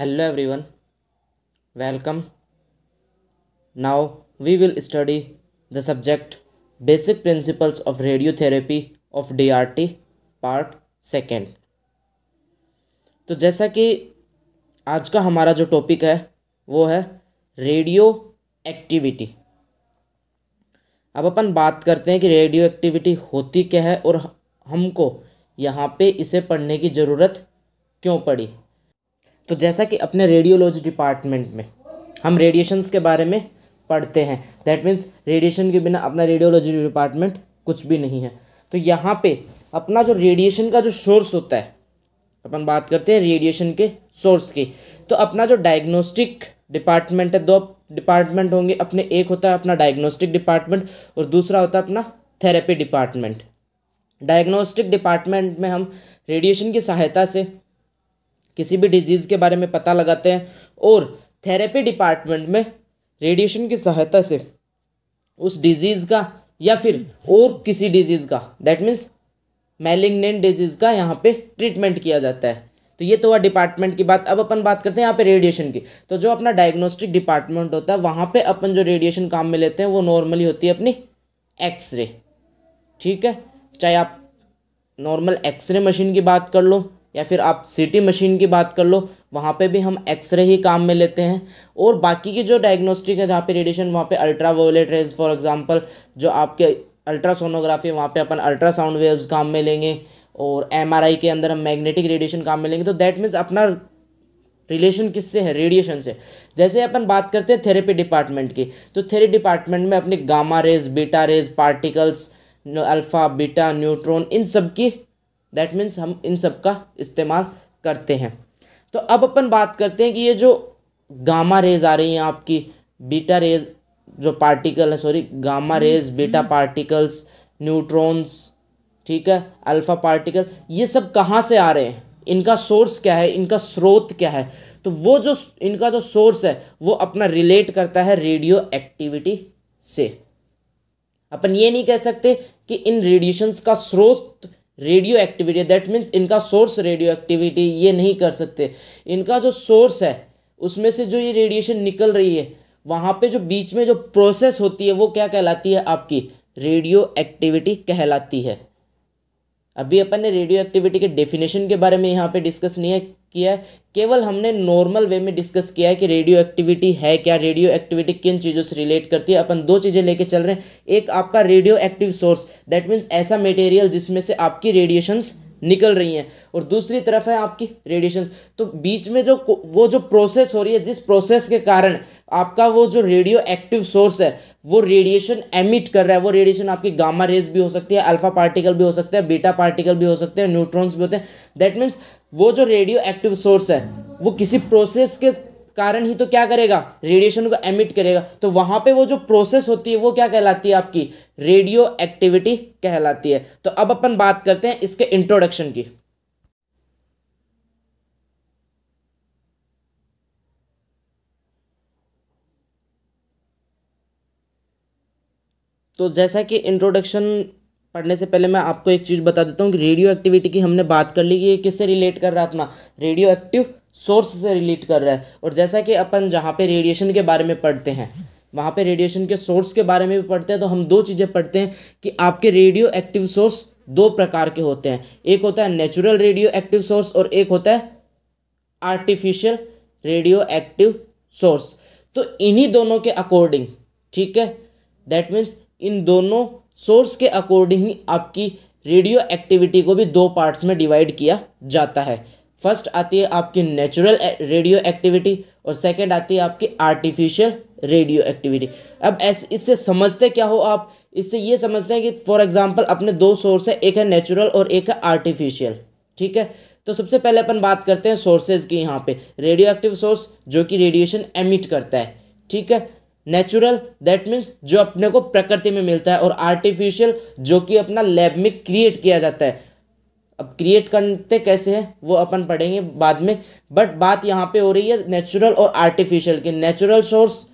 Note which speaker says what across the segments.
Speaker 1: hello everyone welcome now we will study the subject basic principles of radiotherapy of DRT part second तो जैसा कि आज का हमारा जो टॉपिक है वो है रेडियो एक्टिविटी अब अपन बात करते हैं कि रेडियो एक्टिविटी होती क्या है और हमको यहाँ पे इसे पढ़ने की ज़रूरत क्यों पड़ी तो जैसा कि अपने रेडियोलॉजी डिपार्टमेंट में हम रेडिएशंस के बारे में पढ़ते हैं दैट मीन्स रेडिएशन के बिना अपना रेडियोलॉजी डिपार्टमेंट कुछ भी नहीं है तो यहाँ पे अपना जो रेडिएशन का जो सोर्स होता है अपन बात करते हैं रेडिएशन के सोर्स की तो अपना जो डायग्नोस्टिक डिपार्टमेंट है दो डिपार्टमेंट होंगे अपने एक होता है अपना डायग्नोस्टिक डिपार्टमेंट और दूसरा होता है अपना थेरेपी डिपार्टमेंट डायग्नोस्टिक डिपार्टमेंट में हम रेडिएशन की सहायता से किसी भी डिजीज़ के बारे में पता लगाते हैं और थेरेपी डिपार्टमेंट में रेडिएशन की सहायता से उस डिजीज़ का या फिर और किसी डिजीज़ का दैट मीन्स मैलिग्नेंट डिजीज़ का यहाँ पे ट्रीटमेंट किया जाता है तो ये तो हुआ डिपार्टमेंट की बात अब अपन बात करते हैं यहाँ पे रेडिएशन की तो जो अपना डायग्नोस्टिक डिपार्टमेंट होता है वहाँ पे अपन जो रेडिएशन काम में लेते हैं वो नॉर्मली होती है अपनी एक्सरे ठीक है चाहे आप नॉर्मल एक्सरे मशीन की बात कर लो या फिर आप सीटी मशीन की बात कर लो वहाँ पे भी हम एक्सरे ही काम में लेते हैं और बाकी की जो डायग्नोस्टिक है जहाँ पे रेडिएशन वहाँ पे ultra violet rays for example जो आपके अल्ट्रासोनोग्राफी वहाँ पे अपन अल्ट्रासाउंड वेव्स काम में लेंगे और एम के अंदर हम मैग्नेटिक रेडिएशन काम में लेंगे तो दैट मीन्स अपना रिलेशन किससे है रेडिएशन से जैसे अपन बात करते हैं थेरेपी डिपार्टमेंट की तो थेरेपी डिपार्टमेंट में अपने gamma rays beta rays particles alpha beta neutron इन सब की दैट मीन्स हम इन सब का इस्तेमाल करते हैं तो अब अपन बात करते हैं कि ये जो गामा रेज आ रही हैं आपकी बीटा रेज जो पार्टिकल है sorry gamma rays beta particles neutrons ठीक है अल्फ़ा पार्टिकल ये सब कहाँ से आ रहे हैं इनका सोर्स क्या है इनका स्रोत क्या है तो वो जो इनका जो सोर्स है वो अपना रिलेट करता है रेडियो एक्टिविटी से अपन ये नहीं कह सकते कि इन रेडिएशंस का स्रोत रेडियो एक्टिविटी दैट मीन्स इनका सोर्स रेडियो एक्टिविटी ये नहीं कर सकते इनका जो सोर्स है उसमें से जो ये रेडिएशन निकल रही है वहाँ पे जो बीच में जो प्रोसेस होती है वो क्या कहलाती है आपकी रेडियो एक्टिविटी कहलाती है अभी अपन ने रेडियो एक्टिविटी के डेफिनेशन के बारे में यहाँ पे डिस्कस नहीं है किया है केवल हमने नॉर्मल वे में डिस्कस किया है कि रेडियो एक्टिविटी है क्या रेडियो एक्टिविटी किन चीज़ों से रिलेट करती है अपन दो चीज़ें लेके चल रहे हैं एक आपका radioactive source that means ऐसा मटेरियल जिसमें से आपकी रेडिएशंस निकल रही हैं और दूसरी तरफ है आपकी रेडिएशन तो बीच में जो वो जो प्रोसेस हो रही है जिस प्रोसेस के कारण आपका वो जो रेडियो एक्टिव सोर्स है वो रेडिएशन एमिट कर रहा है वो रेडिएशन आपकी गामा रेज भी हो सकती है अल्फा पार्टिकल भी हो सकते हैं बीटा पार्टिकल भी हो सकते हैं न्यूट्रॉन्स भी होते हैं दैट मीन्स वो जो रेडियो एक्टिव सोर्स है वो किसी प्रोसेस के कारण ही तो क्या करेगा रेडिएशन को एमिट करेगा तो वहाँ पे वो जो प्रोसेस होती है वो क्या कहलाती है आपकी रेडियो एक्टिविटी कहलाती है तो अब अपन बात करते हैं इसके इंट्रोडक्शन की तो जैसा कि इंट्रोडक्शन पढ़ने से पहले मैं आपको एक चीज़ बता देता हूँ कि रेडियो एक्टिविटी की हमने बात कर ली कि ये किससे रिलेट कर रहा है अपना रेडियो एक्टिव सोर्स से रिलेट कर रहा है और जैसा कि अपन जहाँ पे रेडिएशन के बारे में पढ़ते हैं वहाँ पे रेडिएशन के सोर्स के बारे में भी पढ़ते हैं तो हम दो चीज़ें पढ़ते हैं कि आपके रेडियो एक्टिव सोर्स दो प्रकार के होते हैं एक होता है नेचुरल रेडियो एक्टिव सोर्स और एक होता है आर्टिफिशियल रेडियो एक्टिव सोर्स तो इन्हीं दोनों के अकॉर्डिंग ठीक है दैट मीन्स इन दोनों सोर्स के अकॉर्डिंग ही आपकी रेडियो एक्टिविटी को भी दो पार्ट्स में डिवाइड किया जाता है फर्स्ट आती है आपकी नेचुरल रेडियो एक्टिविटी और सेकंड आती है आपकी आर्टिफिशियल रेडियो एक्टिविटी अब ऐसे इससे समझते क्या हो आप इससे ये समझते हैं कि फॉर एग्जांपल अपने दो सोर्स है एक है नेचुरल और एक है आर्टिफिशियल ठीक है तो सबसे पहले अपन बात करते हैं सोर्सेज की यहाँ पे रेडियो एक्टिव सोर्स जो कि रेडिएशन एमिट करता है ठीक है नेचुरल दैट मीन्स जो अपने को प्रकृति में मिलता है और आर्टिफिशियल जो कि अपना लैब में क्रिएट किया जाता है अब क्रिएट करते कैसे हैं वो अपन पढ़ेंगे बाद में बट बात यहाँ पे हो रही है नेचुरल और आर्टिफिशियल की नेचुरल सोर्स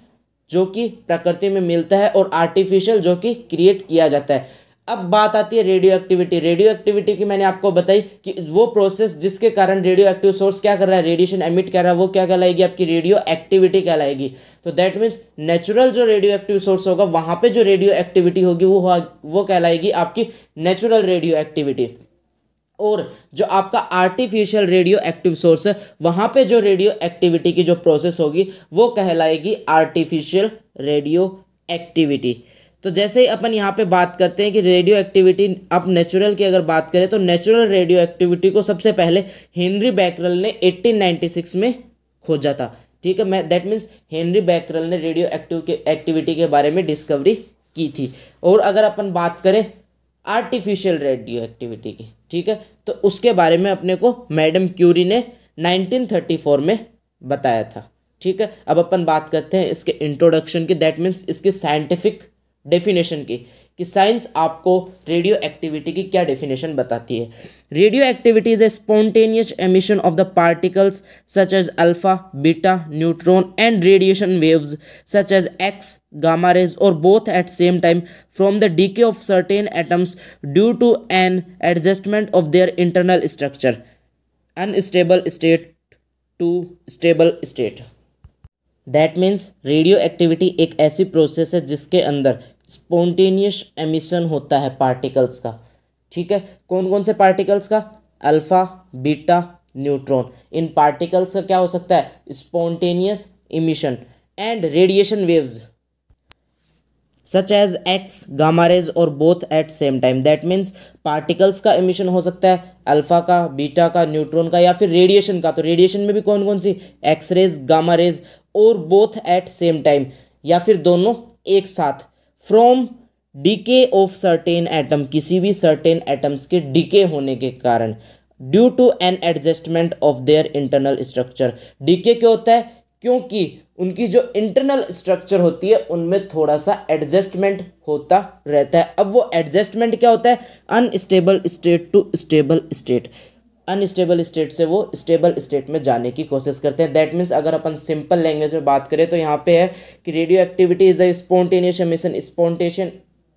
Speaker 1: जो कि प्रकृति में मिलता है और आर्टिफिशियल जो कि क्रिएट किया जाता है अब बात आती है रेडियो एक्टिविटी रेडियो एक्टिविटी की मैंने आपको बताई कि वो प्रोसेस जिसके कारण रेडियो एक्टिव सोर्स क्या कर रहा है रेडिएशन एमिट कर रहा है वो क्या कहलाएगी आपकी रेडियो एक्टिविटी कहलाएगी तो दैट मीन्स नेचुरल जो रेडियो एक्टिव सोर्स होगा वहाँ पे जो रेडियो एक्टिविटी होगी वो वो कहलाएगी आपकी नेचुरल रेडियो एक्टिविटी और जो आपका आर्टिफिशियल रेडियो एक्टिव सोर्स है वहाँ पे जो रेडियो एक्टिविटी की जो प्रोसेस होगी वो कहलाएगी आर्टिफिशियल रेडियो एक्टिविटी तो जैसे ही अपन यहाँ पे बात करते हैं कि रेडियो एक्टिविटी अब नेचुरल की अगर बात करें तो नेचुरल रेडियो एक्टिविटी को सबसे पहले हेनरी बैकरल ने 1896 में खोजा था ठीक है मैं दैट मीन्स हेनरी बैकरल ने रेडियो एक्टिव एक्टिविटी के बारे में डिस्कवरी की थी और अगर अपन बात करें आर्टिफिशियल रेडियो एक्टिविटी की ठीक है तो उसके बारे में अपने को मैडम क्यूरी ने 1934 में बताया था ठीक है अब अपन बात करते हैं इसके इंट्रोडक्शन की दैट मीन्स इसकी साइंटिफिक डेफिनेशन की कि साइंस आपको रेडियो एक्टिविटी की क्या डेफिनेशन बताती है radioactivity is a spontaneous emission of the particles such as alpha beta neutron and radiation waves such as X gamma rays और both at same time from the decay of certain atoms due to an adjustment of their internal structure unstable state to stable state that means radioactivity एक ऐसी process है जिसके अंदर spontaneous emission होता है particles का ठीक है कौन कौन से पार्टिकल्स का अल्फ़ा बीटा न्यूट्रॉन इन पार्टिकल्स का क्या हो सकता है spontaneous emission and radiation waves such as X gamma rays और both at same time that means particles का एमिशन हो सकता है अल्फा का बीटा का न्यूट्रॉन का या फिर रेडिएशन का तो रेडिएशन में भी कौन कौन सी एक्स रेज गामा रेज और बोथ एट सेम टाइम या फिर दोनों एक साथ from decay of certain atom किसी भी सर्टेन एटम्स के डीके होने के कारण due to an adjustment of their internal structure decay क्या होता है क्योंकि उनकी जो इंटरनल स्ट्रक्चर होती है उनमें थोड़ा सा एडजस्टमेंट होता रहता है अब वो एडजस्टमेंट क्या होता है unstable state to stable state unstable state से वो स्टेबल स्टेट में जाने की कोशिश करते हैं दैट मीन्स अगर अपन सिंपल लैंग्वेज में बात करें तो यहाँ पे है कि radioactivity is a spontaneous emission spontaneous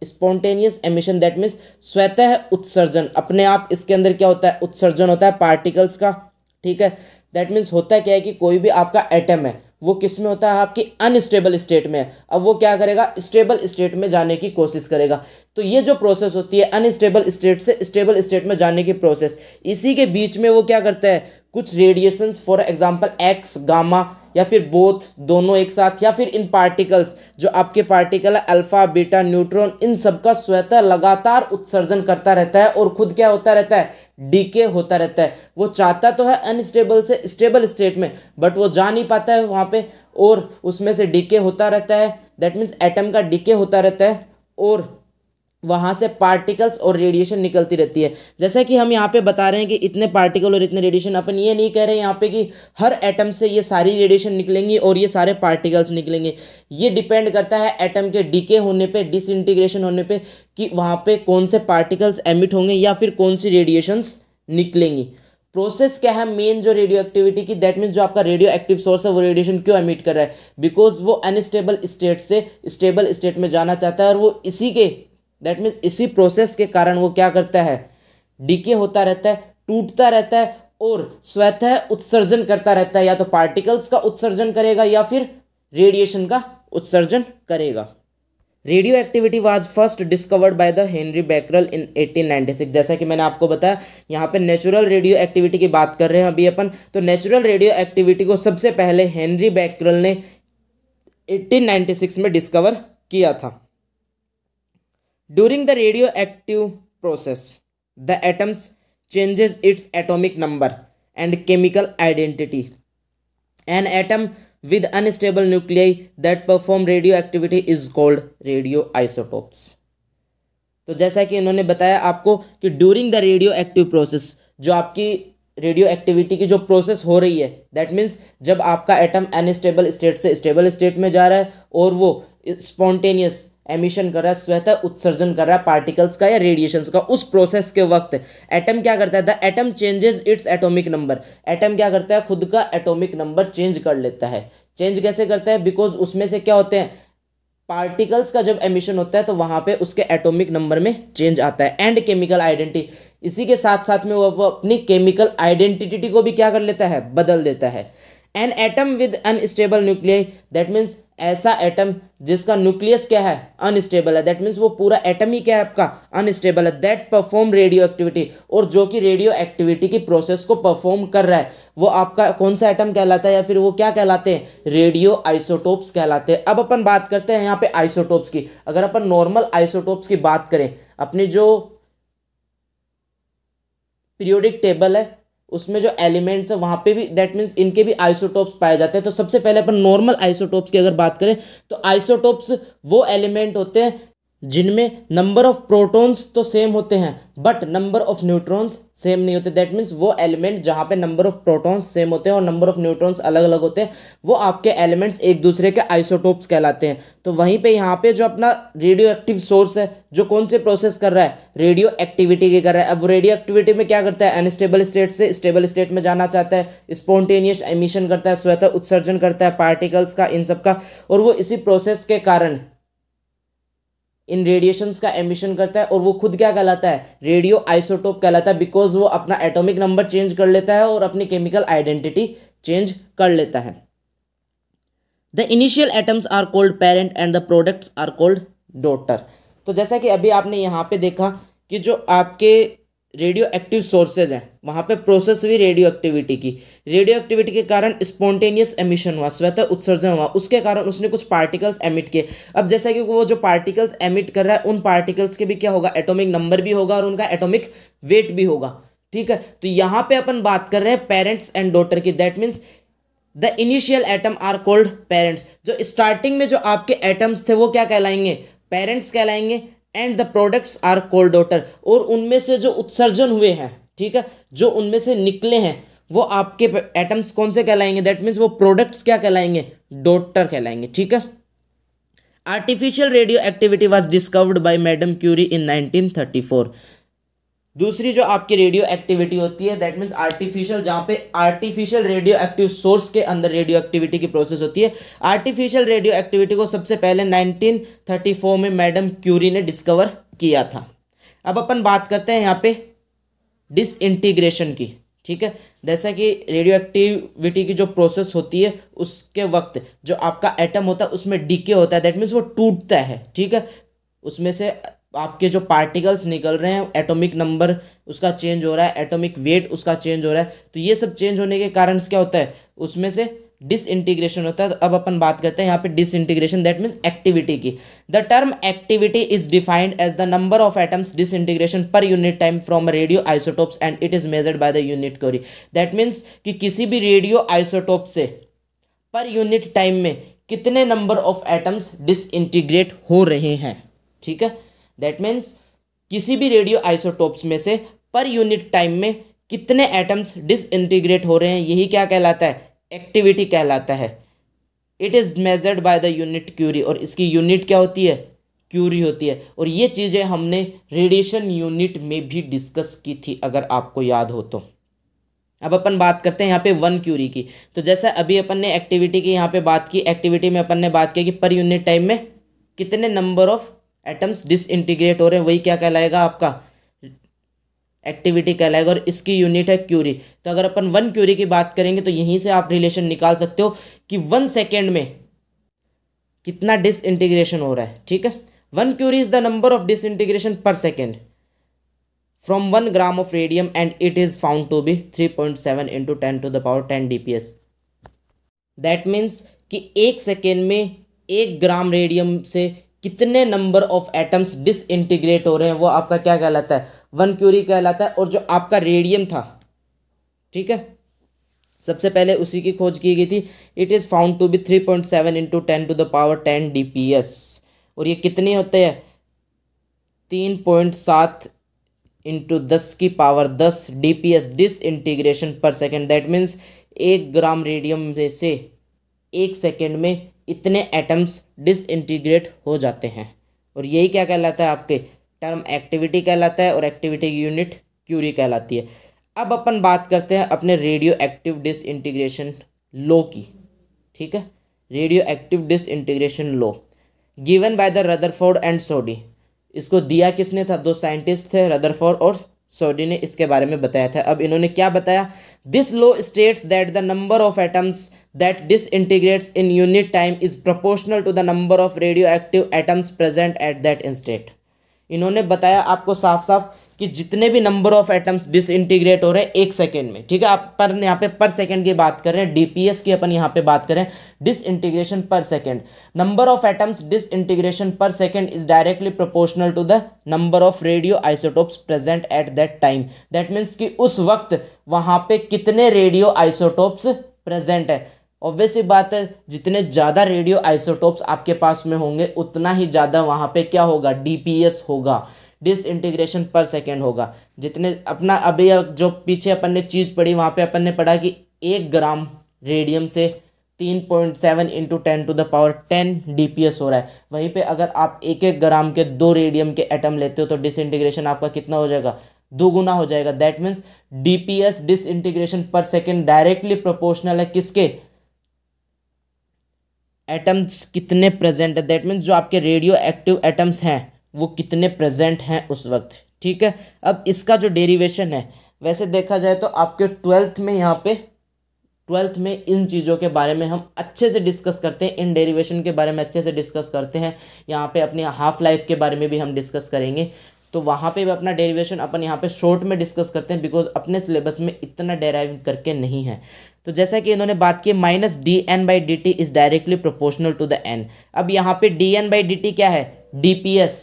Speaker 1: spontaneous emission that means स्वतः उत्सर्जन अपने आप इसके अंदर क्या होता है उत्सर्जन होता है पार्टिकल्स का ठीक है दैट मीन्स होता क्या है कि कोई भी आपका एटम है वो किस में होता है आपकी अनस्टेबल स्टेट में अब वो क्या करेगा स्टेबल स्टेट में जाने की कोशिश करेगा तो ये जो प्रोसेस होती है अनस्टेबल स्टेट से स्टेबल स्टेट में जाने की प्रोसेस इसी के बीच में वो क्या करता है कुछ radiations for example X gamma या फिर बोथ दोनों एक साथ या फिर इन पार्टिकल्स जो आपके पार्टिकल है अल्फ़ा बीटा न्यूट्रॉन इन सब का स्वतः लगातार उत्सर्जन करता रहता है और खुद क्या होता रहता है डीके होता रहता है वो चाहता तो है अनस्टेबल से स्टेबल स्टेट में बट वो जा नहीं पाता है वहाँ पे और उसमें से डीके होता रहता है दैट मीन्स एटम का डीके होता रहता है और वहाँ से पार्टिकल्स और रेडिएशन निकलती रहती है जैसा कि हम यहाँ पे बता रहे हैं कि इतने पार्टिकल और इतने रेडिएशन अपन ये नहीं कह रहे यहाँ पे कि हर एटम से ये सारी रेडिएशन निकलेंगी और ये सारे पार्टिकल्स निकलेंगे ये डिपेंड करता है एटम के डीके होने पे डिसइंटीग्रेशन होने पे कि वहाँ पे कौन से पार्टिकल्स एमिट होंगे या फिर कौन सी रेडिएशंस निकलेंगी प्रोसेस क्या है मेन जो रेडियो एक्टिविटी की दैट मीन्स जो आपका रेडियो एक्टिव सोर्स है वो रेडिएशन क्यों एमिट कर रहा है बिकॉज वो अनस्टेबल स्टेट से स्टेबल स्टेट में जाना चाहता है और वो इसी के दैट मीन्स इसी प्रोसेस के कारण वो क्या करता है डीके होता रहता है टूटता रहता है और स्वतः उत्सर्जन करता रहता है या तो पार्टिकल्स का उत्सर्जन करेगा या फिर रेडिएशन का उत्सर्जन करेगा radioactivity was first discovered by the Henri Becquerel in 1896 जैसा कि मैंने आपको बताया यहाँ पे नेचुरल रेडियो एक्टिविटी की बात कर रहे हैं अभी अपन तो नेचुरल रेडियो एक्टिविटी को सबसे पहले हेनरी बैकरल ने 1896 में डिस्कवर किया था during the radioactive process the atoms changes its atomic number and chemical identity an atom with unstable nuclei that perform radioactivity is called radioisotopes तो जैसा कि इन्होंने बताया आपको कि during the radioactive process जो आपकी रेडियो एक्टिविटी की जो प्रोसेस हो रही है दैट मीन्स जब आपका एटम अनस्टेबल स्टेट से स्टेबल स्टेट में जा रहा है और वो स्पॉन्टेनियस एमिशन कर रहा है स्वतः उत्सर्जन कर रहा है पार्टिकल्स का या रेडिएशन का उस प्रोसेस के वक्त एटम क्या करता है the atom changes its atomic number atom क्या करता है खुद का एटॉमिक नंबर चेंज कर लेता है चेंज कैसे करता है बिकॉज उसमें से क्या होते हैं पार्टिकल्स का जब एमिशन होता है तो वहाँ पे उसके एटॉमिक नंबर में चेंज आता है एंड केमिकल आइडेंटिटी इसी के साथ साथ में वह अपनी केमिकल आइडेंटिटी को भी क्या कर लेता है बदल देता है an atom with unstable nuclear that means ऐसा एटम जिसका न्यूक्लियस क्या है अनस्टेबल है दैट मीन्स वो पूरा एटम ही क्या है आपका अनस्टेबल है दैट परफॉर्म रेडियो एक्टिविटी और जो कि रेडियो एक्टिविटी की प्रोसेस को परफॉर्म कर रहा है वो आपका कौन सा एटम कहलाता है या फिर वो क्या कहलाते हैं रेडियो आइसोटोप्स कहलाते हैं अब अपन बात करते हैं यहाँ पे आइसोटोप्स की अगर अपन नॉर्मल आइसोटोप्स की बात करें अपनी जो पीरियोडिक टेबल है उसमें जो एलिमेंट्स है वहाँ पे भी दैट मीन्स इनके भी आइसोटोप्स पाए जाते हैं तो सबसे पहले अपन नॉर्मल आइसोटोप्स की अगर बात करें तो आइसोटोप्स वो एलिमेंट होते हैं जिनमें नंबर ऑफ प्रोटॉन्स तो सेम होते हैं but number of neutrons same नहीं होते दैट मीन्स वो एलिमेंट जहाँ पे नंबर ऑफ प्रोटॉन्स सेम होते हैं और नंबर ऑफ न्यूट्रॉन्स अलग अलग होते हैं वो आपके एलिमेंट्स एक दूसरे के आइसोटोप्स कहलाते हैं तो वहीं पे यहाँ पे जो अपना रेडियो एक्टिव सोर्स है जो कौन से प्रोसेस कर रहा है रेडियो एक्टिविटी की कर रहा है अब रेडियो एक्टिविटी में क्या करता है अनस्टेबल स्टेट से स्टेबल स्टेट में जाना चाहता है स्पॉन्टेनियस एमिशन करता है स्वतः उत्सर्जन करता है पार्टिकल्स का इन सब का और वो इसी प्रोसेस के कारण इन रेडिएशंस का एमिशन करता है और वो खुद क्या कहलाता है रेडियो आइसोटोप कहलाता है बिकॉज वो अपना एटॉमिक नंबर चेंज कर लेता है और अपनी केमिकल आइडेंटिटी चेंज कर लेता है the initial atoms are called parent and the products are called daughter तो जैसा कि अभी आपने यहाँ पे देखा कि जो आपके रेडियो एक्टिव सोर्सेज हैं वहाँ पे प्रोसेस हुई रेडियो एक्टिविटी की रेडियो एक्टिविटी के कारण स्पॉन्टेनियस एमिशन हुआ स्वतः उत्सर्जन हुआ उसके कारण उसने कुछ पार्टिकल्स एमिट किए अब जैसा कि वो जो पार्टिकल्स एमिट कर रहा है उन पार्टिकल्स के भी क्या होगा एटॉमिक नंबर भी होगा और उनका एटॉमिक वेट भी होगा ठीक है तो यहाँ पे अपन बात कर रहे हैं पेरेंट्स एंड डॉटर की that means the initial atom are called parents जो स्टार्टिंग में जो आपके एटम्स थे वो क्या कहलाएंगे पेरेंट्स कहलाएंगे and the products are called daughter और उनमें से जो उत्सर्जन हुए हैं ठीक है जो उनमें से निकले हैं वो आपके एटम्स कौन से कहलाएंगे दैट मीन्स वो प्रोडक्ट्स क्या कहलाएंगे डॉटर कहलाएंगे ठीक है artificial radioactivity was discovered by madam Curie in nineteen thirty four दूसरी जो आपकी रेडियो एक्टिविटी होती है दैट मीन्स आर्टिफिशियल जहाँ पे आर्टिफिशियल रेडियो एक्टिव सोर्स के अंदर रेडियो एक्टिविटी की प्रोसेस होती है आर्टिफिशियल रेडियो एक्टिविटी को सबसे पहले 1934 में मैडम क्यूरी ने डिस्कवर किया था अब अपन बात करते हैं यहाँ पे डिसइंटीग्रेशन की ठीक है जैसा कि रेडियो एक्टिविटी की जो प्रोसेस होती है उसके वक्त जो आपका एटम होता है उसमें डीके होता है दैट मीन्स वो टूटता है ठीक है उसमें से आपके जो पार्टिकल्स निकल रहे हैं एटॉमिक नंबर उसका चेंज हो रहा है एटॉमिक वेट उसका चेंज हो रहा है तो ये सब चेंज होने के कारण क्या होता है उसमें से डिसइंटीग्रेशन होता है तो अब अपन बात करते हैं यहाँ पे डिसइंटीग्रेशन दैट मीन्स एक्टिविटी की the term activity is defined as the number of atoms disintegration per unit time from radioisotopes and it is measured by the unit curie that means कि किसी भी radio isotope से पर unit time में कितने number of atoms disintegrate हो रहे हैं ठीक है दैट मीन्स किसी भी रेडियो आइसोटोप्स में से पर यूनिट टाइम में कितने एटम्स डिसइंटीग्रेट हो रहे हैं यही क्या कहलाता है एक्टिविटी कहलाता है it is measured by the unit curie और इसकी यूनिट क्या होती है क्यूरी होती है और ये चीज़ें हमने रेडिएशन यूनिट में भी डिस्कस की थी अगर आपको याद हो तो अब अपन बात करते हैं यहाँ पे वन क्यूरी की तो जैसा अभी अपन ने एक्टिविटी की यहाँ पे बात की एक्टिविटी में अपन ने बात किया कि पर यूनिट टाइम में कितने नंबर ऑफ एटम्स डिसइंटीग्रेट हो रहे हैं वही क्या कहलाएगा आपका एक्टिविटी कहलाएगा और इसकी यूनिट है क्यूरी तो अगर अपन वन क्यूरी की बात करेंगे तो यहीं से आप रिलेशन निकाल सकते हो कि वन सेकेंड में कितना डिसइंटीग्रेशन हो रहा है ठीक है one curie is the number of disintegration per second from one gram of radium and it is found to be three point seven into ten to the power ten D P S that means कि एक second में एक gram radium से कितने number of atoms disintegrate हो रहे हैं वो आपका क्या कहलाता है वन क्यूरी कहलाता है और जो आपका रेडियम था ठीक है सबसे पहले उसी की खोज की गई थी it is found to be three point seven into ten to the power ten D P S और ये कितने होते हैं तीन पॉइंट सात इंटू दस की पावर दस D P S disintegration per second that means एक ग्राम रेडियम में से एक सेकेंड में इतने एटम्स डिसइंटीग्रेट हो जाते हैं और यही क्या कहलाता है आपके टर्म एक्टिविटी कहलाता है और एक्टिविटी यूनिट क्यूरी कहलाती है अब अपन बात करते हैं अपने रेडियो एक्टिव डिसइंटीग्रेशन लो की ठीक है radioactive disintegration law given by the Rutherford and Soddy इसको दिया किसने था दो साइंटिस्ट थे रदरफोर्ड और सोडी ने इसके बारे में बताया था अब इन्होंने क्या बताया this law states that the number of atoms that disintegrates in unit time is proportional to the number of radioactive atoms present at that instant इन्होंने बताया आपको साफ साफ कि जितने भी नंबर ऑफ एटम्स डिसइंटीग्रेट हो रहे हैं एक सेकेंड में ठीक है आप पर यहाँ पे पर सेकेंड की बात कर रहे हैं डीपीएस की अपन यहाँ पे बात करें disintegration per second number of atoms disintegration per second is directly proportional to the number of radioisotopes present at that time that means कि उस वक्त वहाँ पे कितने रेडियो आइसोटोप्स प्रेजेंट है ऑब्वियसली बात है जितने ज़्यादा रेडियो आइसोटोप्स आपके पास में होंगे उतना ही ज़्यादा वहाँ पे क्या होगा डीपीएस होगा डिसइंटीग्रेशन पर सेकेंड होगा जितने अपना अभी जो पीछे अपन ने चीज़ पढ़ी वहाँ पे अपन ने पढ़ा कि एक ग्राम रेडियम से तीन point seven into ten to the power ten D P S हो रहा है वहीं पे अगर आप एक एक ग्राम के दो रेडियम के एटम लेते हो तो डिसइंटीग्रेशन आपका कितना हो जाएगा दो गुना हो जाएगा that means D P S disintegration per second directly proportional है किसके एटम्स कितने प्रेजेंट है दैट मीन्स जो आपके रेडियो एक्टिव एटम्स हैं वो कितने प्रेजेंट हैं उस वक्त ठीक है अब इसका जो डेरिवेशन है वैसे देखा जाए तो आपके ट्वेल्थ में यहाँ पे ट्वेल्थ में इन चीज़ों के बारे में हम अच्छे से डिस्कस करते हैं इन डेरिवेशन के बारे में अच्छे से डिस्कस करते हैं यहाँ पे अपने हाफ लाइफ के बारे में भी हम डिस्कस करेंगे तो वहाँ पे भी अपना डेरिवेशन अपन यहाँ पे शॉर्ट में डिस्कस करते हैं बिकॉज अपने सिलेबस में इतना डेराइव करके नहीं है तो जैसा कि इन्होंने बात की minus D N by D T is directly proportional to the N अब यहाँ पे D N by D T क्या है D P S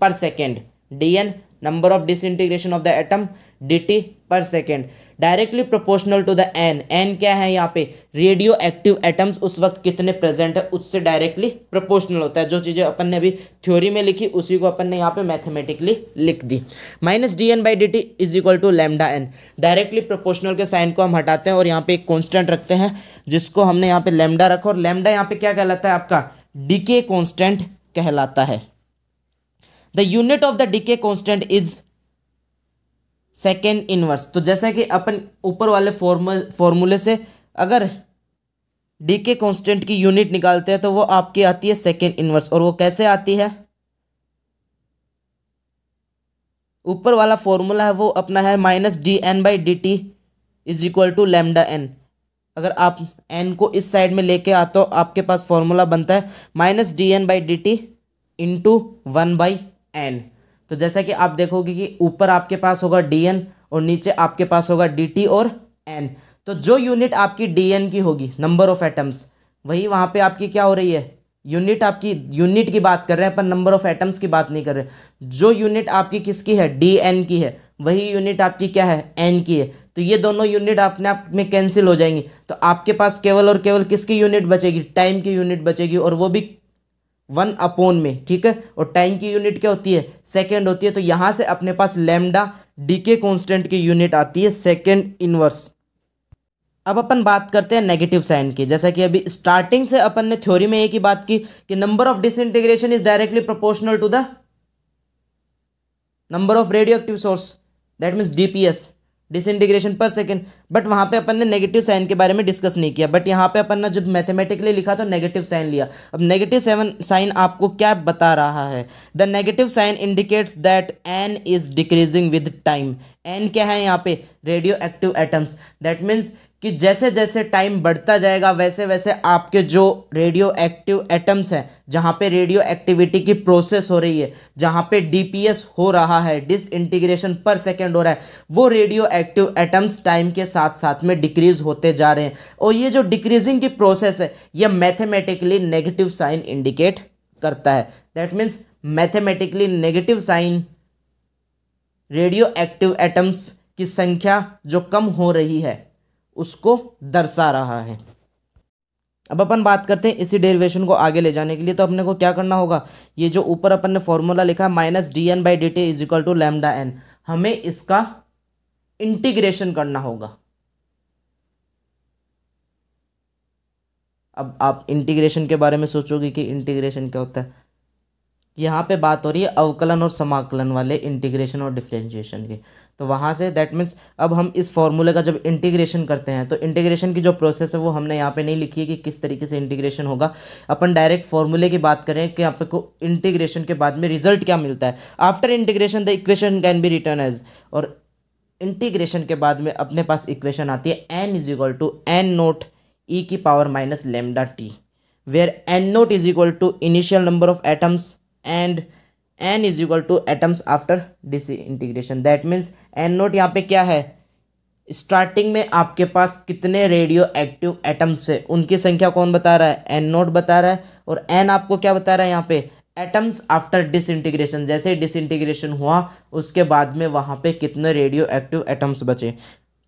Speaker 1: per second D N number of disintegration of the atom D T per second directly proportional to the N N क्या है यहाँ पे radioactive atoms उस वक्त कितने present है उससे डायरेक्टली प्रोपोर्शनल होता है जो चीज़ें अपन ने अभी थ्योरी में लिखी उसी को अपन ने यहाँ पे मैथमेटिकली लिख दी minus D N by D T is equal to lambda N directly proportional के साइन को हम हटाते हैं और यहाँ पे एक कॉन्स्टेंट रखते हैं जिसको हमने यहाँ पे लेमडा रखा और लेमडा यहाँ पे क्या कहलाता है आपका डी के कॉन्स्टेंट कहलाता है the unit of the decay constant is second inverse तो जैसा कि अपन ऊपर वाले फॉर्मूले से अगर डी के कॉन्स्टेंट की यूनिट निकालते हैं तो वो आपकी आती है सेकेंड इनवर्स और वो कैसे आती है ऊपर वाला फॉर्मूला है वो अपना है minus D N by D T is equal to lambda N अगर आप एन को इस साइड में लेके आते हो आपके पास फॉर्मूला बनता है minus D N by D T into one by N तो जैसा कि आप देखोगे कि ऊपर आपके पास होगा डी एन और नीचे आपके पास होगा डी टी और एन तो जो यूनिट आपकी डी एन की होगी नंबर ऑफ एटम्स वही वहाँ पे आपकी क्या हो रही है यूनिट आपकी यूनिट की बात कर रहे हैं पर नंबर ऑफ एटम्स की बात नहीं कर रहे जो यूनिट आपकी किसकी है डी एन की है वही यूनिट आपकी क्या है एन की है तो ये दोनों यूनिट अपने आप में कैंसिल हो जाएंगी तो आपके पास केवल और केवल किसकी यूनिट बचेगी टाइम की यूनिट बचेगी और वो भी वन अपोन में ठीक है और टाइम की यूनिट क्या होती है सेकेंड होती है तो यहाँ से अपने पास लेमडा डी के कॉन्स्टेंट की यूनिट आती है सेकेंड इनवर्स अब अपन बात करते हैं नेगेटिव साइन की जैसा कि अभी स्टार्टिंग से अपन ने थ्योरी में एक ही बात की कि number of disintegration is directly proportional to the number of radioactive source that means D P S disintegration per second but वहाँ पे अपन ने नेगेटिव साइन के बारे में डिस्कस नहीं किया बट यहाँ पे अपन ने जब मैथमेटिकली लिखा तो नेगेटिव साइन लिया अब नेगेटिव सेवन साइन आपको क्या बता रहा है the negative sign indicates that N is decreasing with time N क्या है यहाँ पे radioactive atoms that means कि जैसे जैसे टाइम बढ़ता जाएगा वैसे वैसे आपके जो रेडियो एक्टिव एटम्स हैं जहाँ पे रेडियो एक्टिविटी की प्रोसेस हो रही है जहाँ पे डीपीएस हो रहा है डिस इंटीग्रेशन पर सेकेंड हो रहा है वो रेडियो एक्टिव एटम्स टाइम के साथ साथ में डिक्रीज होते जा रहे हैं और ये जो डिक्रीजिंग की प्रोसेस है ये मैथेमेटिकली नेगेटिव साइन इंडिकेट करता है that means mathematically negative sign radioactive atoms की संख्या जो कम हो रही है उसको दर्शा रहा है अब अपन बात करते हैं इसी डेरिवेशन को आगे ले जाने के लिए तो अपने को क्या करना होगा ये जो ऊपर अपन ने फॉर्मूला लिखा minus D N by D T is equal to lambda N हमें इसका इंटीग्रेशन करना होगा अब आप इंटीग्रेशन के बारे में सोचोगे कि इंटीग्रेशन क्या होता है यहाँ पे बात हो रही है अवकलन और समाकलन वाले इंटीग्रेशन और डिफ्रेंशिएशन के तो वहाँ से दैट मीन्स अब हम इस फॉर्मूले का जब इंटीग्रेशन करते हैं तो इंटीग्रेशन की जो प्रोसेस है वो हमने यहाँ पे नहीं लिखी है कि किस तरीके से इंटीग्रेशन होगा अपन डायरेक्ट फॉर्मूले की बात करें कि आपको इंटीग्रेशन के बाद में रिजल्ट क्या मिलता है after integration the equation can be written as और इंटीग्रेशन के बाद में अपने पास इक्वेशन आती है N is equal to N nought e की power minus lambda T where N nought is equal to initial number of atoms and N is equal to atoms after disintegration that means N nought यहाँ पे क्या है starting में आपके पास कितने radio radioactive atoms है उनकी संख्या कौन बता रहा है एन नोट बता रहा है और एन आपको क्या बता रहा है यहाँ पे एटम्स आफ्टर डिस इंटीग्रेशन जैसे डिसइंटीग्रेशन हुआ उसके बाद में वहाँ पे कितने रेडियो एक्टिव एटम्स बचे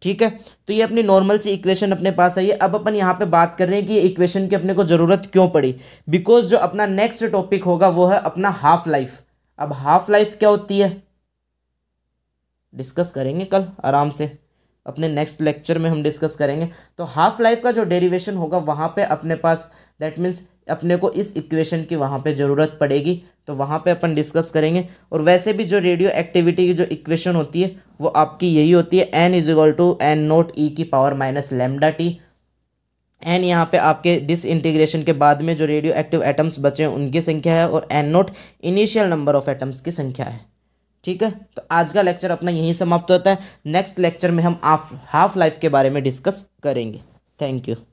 Speaker 1: ठीक है तो ये अपनी नॉर्मल सी इक्वेशन अपने पास आई है अब अपन यहाँ पे बात कर रहे हैं कि ये इक्वेशन की अपने को ज़रूरत क्यों पड़ी बिकॉज जो अपना नेक्स्ट टॉपिक होगा वो है अपना हाफ लाइफ अब हाफ लाइफ क्या होती है डिस्कस करेंगे कल आराम से अपने नेक्स्ट लेक्चर में हम डिस्कस करेंगे तो हाफ लाइफ का जो डेरिवेशन होगा वहाँ पे अपने पास दैट मीन्स अपने को इस इक्वेशन की वहाँ पे ज़रूरत पड़ेगी तो वहाँ पे अपन डिस्कस करेंगे और वैसे भी जो रेडियो एक्टिविटी की जो इक्वेशन होती है वो आपकी यही होती है N is equal to N nought e की power minus lambda T N यहाँ पे आपके डिस इंटीग्रेशन के बाद में जो रेडियो एक्टिव एटम्स बचे हैं उनकी संख्या है और N nought initial number of atoms की संख्या है ठीक है तो आज का लेक्चर अपना यहीं समाप्त होता है नेक्स्ट लेक्चर में हम हाफ हाफ लाइफ के बारे में डिस्कस करेंगे थैंक यू